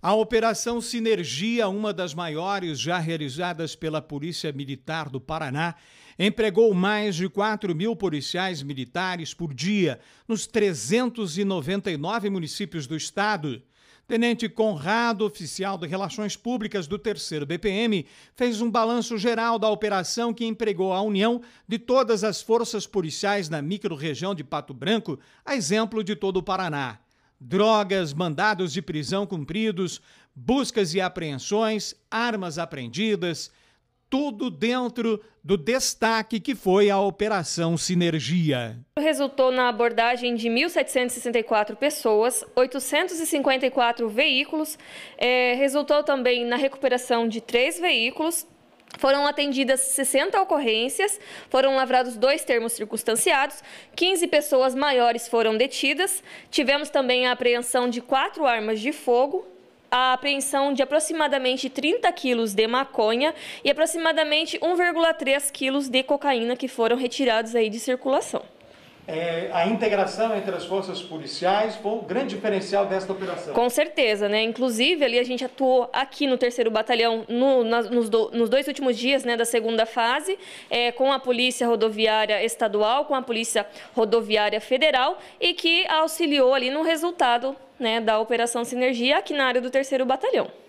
A Operação Sinergia, uma das maiores já realizadas pela Polícia Militar do Paraná, empregou mais de 4 mil policiais militares por dia nos 399 municípios do estado. Tenente Conrado, oficial de Relações Públicas do 3 BPM, fez um balanço geral da operação que empregou a união de todas as forças policiais na micro-região de Pato Branco, a exemplo de todo o Paraná drogas, mandados de prisão cumpridos, buscas e apreensões, armas apreendidas, tudo dentro do destaque que foi a Operação Sinergia. Resultou na abordagem de 1.764 pessoas, 854 veículos, eh, resultou também na recuperação de três veículos, foram atendidas 60 ocorrências, foram lavrados dois termos circunstanciados, 15 pessoas maiores foram detidas, tivemos também a apreensão de quatro armas de fogo, a apreensão de aproximadamente 30 quilos de maconha e aproximadamente 1,3 quilos de cocaína que foram retirados aí de circulação é, a integração entre as forças policiais foi um grande diferencial desta operação. Com certeza, né? Inclusive, ali a gente atuou aqui no terceiro batalhão no, na, nos, do, nos, dois últimos dias né, da segunda fase, é, com a Polícia Rodoviária Estadual, com a Polícia Rodoviária Federal e que auxiliou ali no resultado né, da Operação Sinergia aqui na área do terceiro batalhão.